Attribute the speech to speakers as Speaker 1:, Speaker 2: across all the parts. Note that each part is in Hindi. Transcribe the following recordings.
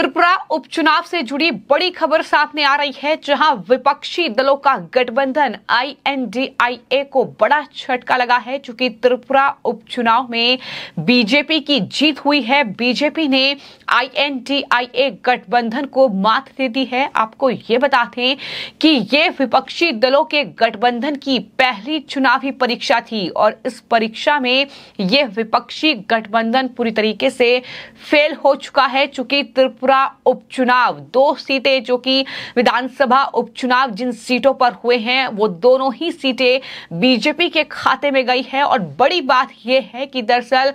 Speaker 1: त्रिपुरा उपचुनाव से जुड़ी बड़ी खबर सामने आ रही है जहां विपक्षी दलों का गठबंधन आईएनडीआईए को बड़ा झटका लगा है चूंकि त्रिपुरा उपचुनाव में बीजेपी की जीत हुई है बीजेपी ने आईएनडीआईए गठबंधन को मात दे दी है आपको ये बता दें कि ये विपक्षी दलों के गठबंधन की पहली चुनावी परीक्षा थी और इस परीक्षा में यह विपक्षी गठबंधन पूरी तरीके से फेल हो चुका है चूंकि त्रिपुरा त्रिपुरा उपचुनाव दो सीटें जो कि विधानसभा उपचुनाव जिन सीटों पर हुए हैं वो दोनों ही सीटें बीजेपी के खाते में गई है और बड़ी बात यह है कि दरअसल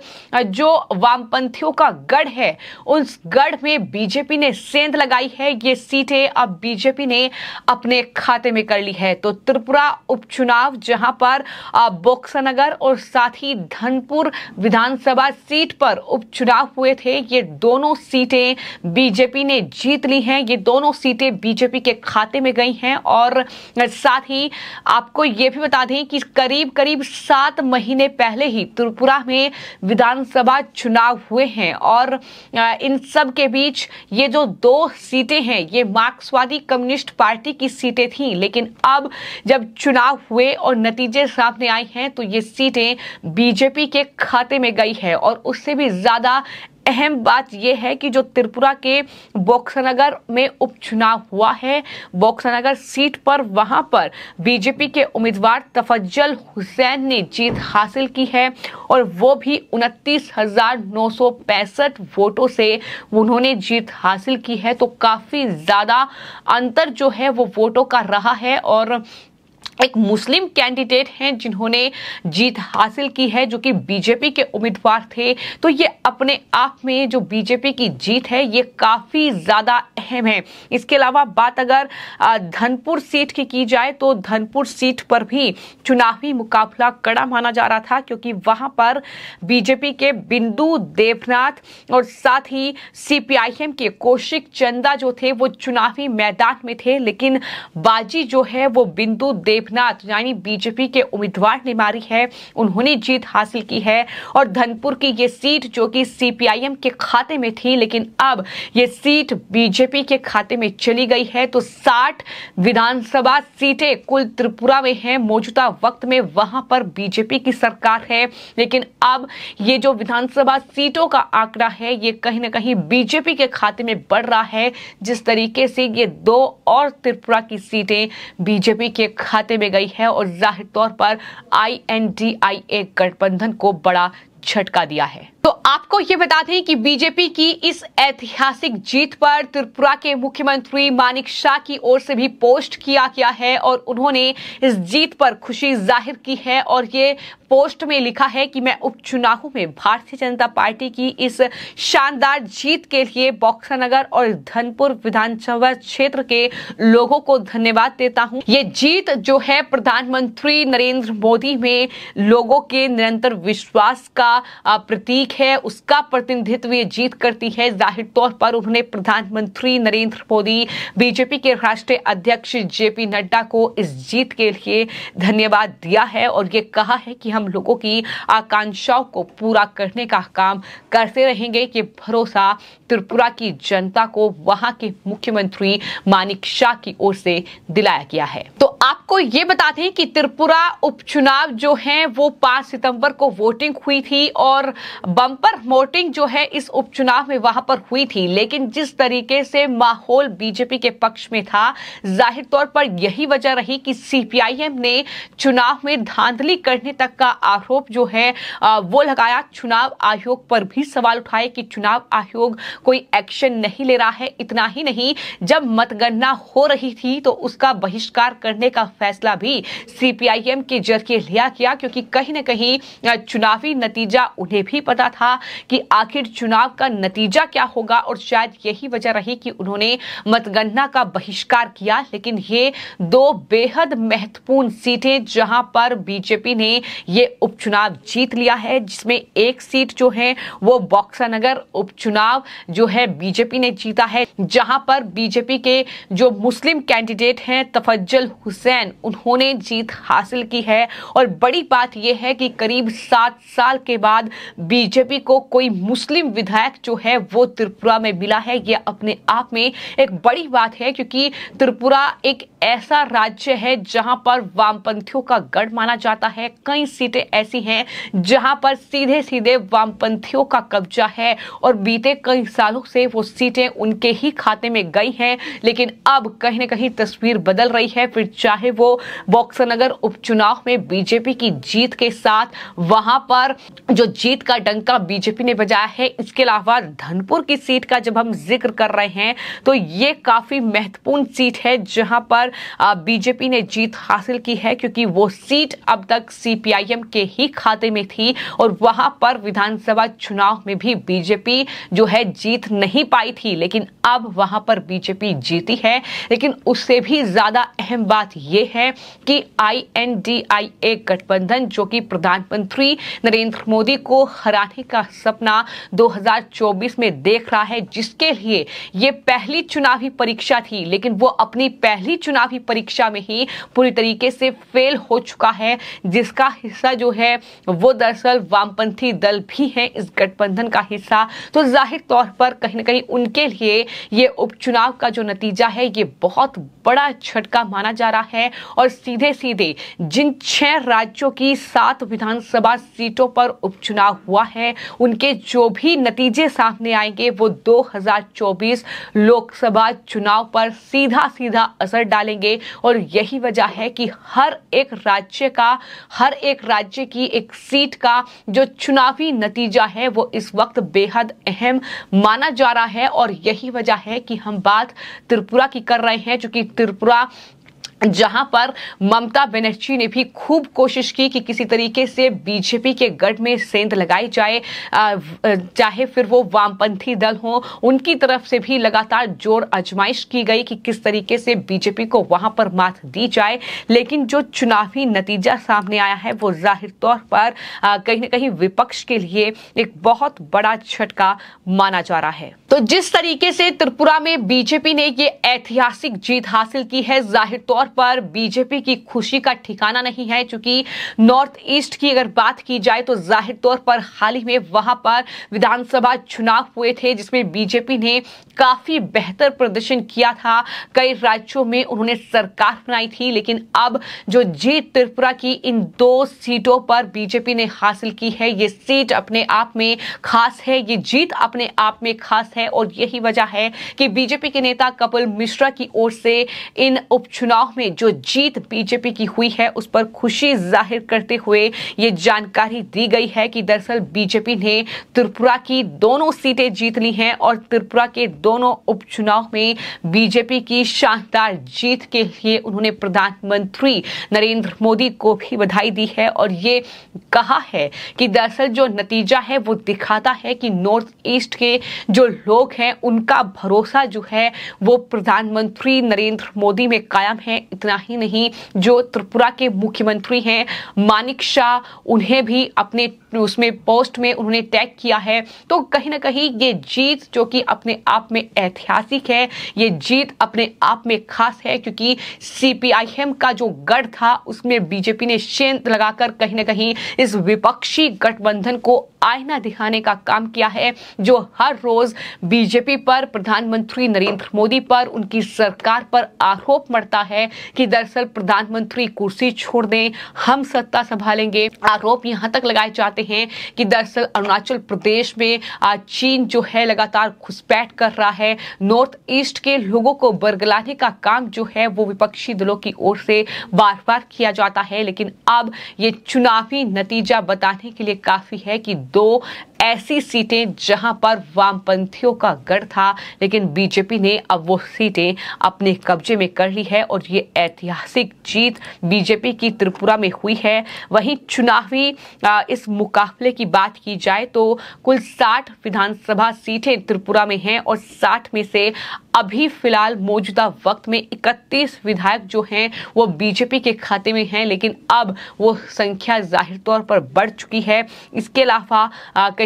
Speaker 1: जो वामपंथियों का गढ़ है उस गढ़ में बीजेपी ने सेंध लगाई है ये सीटें अब बीजेपी ने अपने खाते में कर ली है तो त्रिपुरा उपचुनाव जहां पर बोक्सानगर और साथ ही धनपुर विधानसभा सीट पर उपचुनाव हुए थे ये दोनों सीटें बीजेपी ने जीत ली हैं ये दोनों सीटें बीजेपी के खाते में गई हैं और साथ ही आपको ये भी बता दें कि करीब करीब सात महीने पहले ही त्रिपुरा में विधानसभा चुनाव हुए हैं और इन सब के बीच ये जो दो सीटें हैं ये मार्क्सवादी कम्युनिस्ट पार्टी की सीटें थी लेकिन अब जब चुनाव हुए और नतीजे सामने आए हैं तो ये सीटें बीजेपी के खाते में गई है और उससे भी ज्यादा अहम बात यह है कि जो त्रिपुरा के बॉक्सनगर में उपचुनाव हुआ है बॉक्सनगर सीट पर वहां पर बीजेपी के उम्मीदवार तफज्जल हुसैन ने जीत हासिल की है और वो भी उनतीस वोटों से उन्होंने जीत हासिल की है तो काफी ज्यादा अंतर जो है वो वोटों का रहा है और एक मुस्लिम कैंडिडेट हैं जिन्होंने जीत हासिल की है जो कि बीजेपी के उम्मीदवार थे तो ये अपने आप में जो बीजेपी की जीत है ये काफ़ी ज़्यादा अहम है इसके अलावा बात अगर धनपुर सीट की की जाए तो धनपुर सीट पर भी चुनावी मुकाबला कड़ा माना जा रहा था क्योंकि वहां पर बीजेपी के बिंदु देवनाथ और साथ ही सीपीआईएम के कौशिक चंदा जो थे वो चुनावी मैदान में थे लेकिन बाजी जो है वो बिंदु देव शिवनाथ यानी बीजेपी के उम्मीदवार ने मारी है उन्होंने जीत हासिल की है और धनपुर की ये सीट जो कि सीपीआईएम के खाते में थी लेकिन अब ये सीट बीजेपी के खाते में चली गई है तो 60 विधानसभा सीटें कुल त्रिपुरा में हैं मौजूदा वक्त में वहां पर बीजेपी की सरकार है लेकिन अब ये जो विधानसभा सीटों का आंकड़ा है ये कहीं ना कहीं बीजेपी के खाते में बढ़ रहा है जिस तरीके से ये दो और त्रिपुरा की सीटें बीजेपी के खाते रास्ते में गई है और जाहिर तौर पर आईएनडीआईए गठबंधन को बड़ा झटका दिया है तो आपको ये बता दें कि बीजेपी की इस ऐतिहासिक जीत पर त्रिपुरा के मुख्यमंत्री मानिक शाह की ओर से भी पोस्ट किया गया है और उन्होंने इस जीत पर खुशी जाहिर की है और ये पोस्ट में लिखा है कि मैं उपचुनावों में भारतीय जनता पार्टी की इस शानदार जीत के लिए बक्सानगर और धनपुर विधानसभा क्षेत्र के लोगों को धन्यवाद देता हूं ये जीत जो है प्रधानमंत्री नरेंद्र मोदी में लोगों के निरंतर विश्वास का प्रतीक है उसका प्रतिनिधित्व ये जीत करती है जाहिर तौर पर उन्होंने प्रधानमंत्री नरेंद्र मोदी बीजेपी के राष्ट्रीय अध्यक्ष जेपी नड्डा को इस जीत के लिए धन्यवाद दिया है और ये कहा है कि हम लोगों की आकांक्षाओं को पूरा करने का काम करते रहेंगे ये भरोसा त्रिपुरा की जनता को वहां के मुख्यमंत्री मानिक शाह की ओर से दिलाया गया है तो आपको ये बता दें कि त्रिपुरा उपचुनाव जो है वो पांच सितंबर को वोटिंग हुई थी और बम्पर वोटिंग जो है इस उपचुनाव में वहां पर हुई थी लेकिन जिस तरीके से माहौल बीजेपी के पक्ष में था जाहिर तौर पर यही वजह रही कि सीपीआईएम ने चुनाव में धांधली करने तक का का आरोप जो है वो लगाया चुनाव आयोग पर भी सवाल उठाए कि चुनाव आयोग कोई एक्शन नहीं ले रहा है इतना ही नहीं जब मतगणना हो रही थी तो उसका बहिष्कार करने का फैसला भी सीपीआईएम के जरिए लिया गया क्योंकि कहीं ना कहीं चुनावी नतीजा उन्हें भी पता था कि आखिर चुनाव का नतीजा क्या होगा और शायद यही वजह रही कि उन्होंने मतगणना का बहिष्कार किया लेकिन ये दो बेहद महत्वपूर्ण सीटें जहां पर बीजेपी ने ये उपचुनाव जीत लिया है जिसमें एक सीट जो है वो नगर उपचुनाव जो है बीजेपी ने जीता है जहां पर बीजेपी के जो मुस्लिम कैंडिडेट हैं तफज्जल हुसैन उन्होंने जीत हासिल की है और बड़ी बात यह है कि करीब सात साल के बाद बीजेपी को कोई मुस्लिम विधायक जो है वो त्रिपुरा में मिला है यह अपने आप में एक बड़ी बात है क्योंकि त्रिपुरा एक ऐसा राज्य है जहां पर वामपंथियों का गढ़ माना जाता है कई सीट सीटें ऐसी हैं जहां पर सीधे सीधे वामपंथियों का कब्जा है और बीते कई सालों से वो सीटें उनके ही खाते में गई हैं लेकिन अब कहीं ना कहीं तस्वीर बदल रही है फिर चाहे वो बक्सनगर उपचुनाव में बीजेपी की जीत के साथ वहां पर जो जीत का डंका बीजेपी ने बजाया है इसके अलावा धनपुर की सीट का जब हम जिक्र कर रहे हैं तो ये काफी महत्वपूर्ण सीट है जहां पर बीजेपी ने जीत हासिल की है क्योंकि वो सीट अब तक सीपीआई सीपीएम के ही खाते में थी और वहां पर विधानसभा चुनाव में भी बीजेपी जो है जीत नहीं पाई थी लेकिन अब वहां पर बीजेपी जीती है लेकिन उससे भी ज्यादा अहम बात यह है कि आईएनडीआईए गठबंधन जो कि प्रधानमंत्री नरेंद्र मोदी को हराने का सपना 2024 में देख रहा है जिसके लिए ये पहली चुनावी परीक्षा थी लेकिन वो अपनी पहली चुनावी परीक्षा में ही पूरी तरीके से फेल हो चुका है जिसका हिस्सा हिस्सा जो है वो दरअसल वामपंथी दल भी हैं इस गठबंधन का हिस्सा तो जाहिर तौर पर कहीं ना कहीं उनके लिए ये उपचुनाव का जो नतीजा है ये बहुत बड़ा झटका माना जा रहा है और सीधे सीधे जिन छह राज्यों की सात विधानसभा सीटों पर उपचुनाव हुआ है उनके जो भी नतीजे सामने आएंगे वो 2024 लोकसभा चुनाव पर सीधा सीधा असर डालेंगे और यही वजह है कि हर एक राज्य का हर एक राज्य राज्य की एक सीट का जो चुनावी नतीजा है वो इस वक्त बेहद अहम माना जा रहा है और यही वजह है कि हम बात त्रिपुरा की कर रहे हैं चूंकि त्रिपुरा जहां पर ममता बनर्जी ने भी खूब कोशिश की कि किसी तरीके से बीजेपी के गढ़ में सेंध लगाई जाए चाहे फिर वो वामपंथी दल हो उनकी तरफ से भी लगातार जोर आजमाइश की गई कि किस तरीके से बीजेपी को वहां पर मात दी जाए लेकिन जो चुनावी नतीजा सामने आया है वो जाहिर तौर पर कहीं ना कहीं विपक्ष के लिए एक बहुत बड़ा झटका माना जा रहा है तो जिस तरीके से त्रिपुरा में बीजेपी ने ये ऐतिहासिक जीत हासिल की है जाहिर तौर तौर पर बीजेपी की खुशी का ठिकाना नहीं है चूंकि नॉर्थ ईस्ट की अगर बात की जाए तो जाहिर तौर पर हाल ही में वहां पर विधानसभा चुनाव हुए थे जिसमें बीजेपी ने काफी बेहतर प्रदर्शन किया था कई राज्यों में उन्होंने सरकार बनाई थी लेकिन अब जो जीत त्रिपुरा की इन दो सीटों पर बीजेपी ने हासिल की है ये सीट अपने आप में खास है ये जीत अपने आप में खास है और यही वजह है कि बीजेपी के नेता कपिल मिश्रा की ओर से इन उपचुनाव में जो जीत बीजेपी की हुई है उस पर खुशी जाहिर करते हुए ये जानकारी दी गई है कि दरअसल बीजेपी ने त्रिपुरा की दोनों सीटें जीत ली हैं और त्रिपुरा के दोनों उपचुनाव में बीजेपी की शानदार जीत के लिए उन्होंने प्रधानमंत्री नरेंद्र मोदी को भी बधाई दी है और ये कहा है कि दरअसल जो नतीजा है वो दिखाता है कि नॉर्थ ईस्ट के जो लोग हैं उनका भरोसा जो है वो प्रधानमंत्री नरेंद्र मोदी में कायम है इतना ही नहीं जो त्रिपुरा के मुख्यमंत्री हैं मानिक शाह उन्हें भी अपने उसमें पोस्ट में उन्होंने टैग किया है तो कहीं ना कहीं ये जीत जो कि अपने आप में ऐतिहासिक है ये जीत अपने आप में खास है क्योंकि सीपीआईएम का जो गढ़ था उसमें बीजेपी ने शेंद लगाकर कहीं ना कहीं इस विपक्षी गठबंधन को आईना दिखाने का काम किया है जो हर रोज बीजेपी पर प्रधानमंत्री नरेंद्र मोदी पर उनकी सरकार पर आरोप मरता है कि दरअसल प्रधानमंत्री कुर्सी छोड़ दें हम सत्ता संभालेंगे आरोप यहां तक लगाए जाते हैं कि दरअसल अरुणाचल प्रदेश में आज चीन जो है लगातार घुसपैठ कर रहा है नॉर्थ ईस्ट के लोगों को बरगलाने का काम जो है वो विपक्षी दलों की ओर से बार बार किया जाता है लेकिन अब ये चुनावी नतीजा बताने के लिए काफी है कि though ऐसी सीटें जहां पर वामपंथियों का गढ़ था लेकिन बीजेपी ने अब वो सीटें अपने कब्जे में कर ली है और ये ऐतिहासिक जीत बीजेपी की त्रिपुरा में हुई है वहीं चुनावी इस मुकाबले की बात की जाए तो कुल 60 विधानसभा सीटें त्रिपुरा में हैं और 60 में से अभी फिलहाल मौजूदा वक्त में 31 विधायक जो हैं वो बीजेपी के खाते में हैं लेकिन अब वो संख्या जाहिर तौर पर बढ़ चुकी है इसके अलावा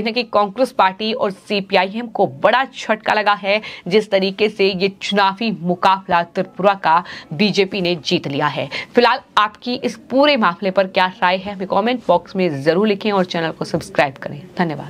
Speaker 1: कहीं ना कांग्रेस पार्टी और सीपीआईएम को बड़ा झटका लगा है जिस तरीके से ये चुनावी मुकाबला त्रिपुरा का बीजेपी ने जीत लिया है फिलहाल आपकी इस पूरे मामले पर क्या राय है हमें कॉमेंट बॉक्स में जरूर लिखें और चैनल को सब्सक्राइब करें धन्यवाद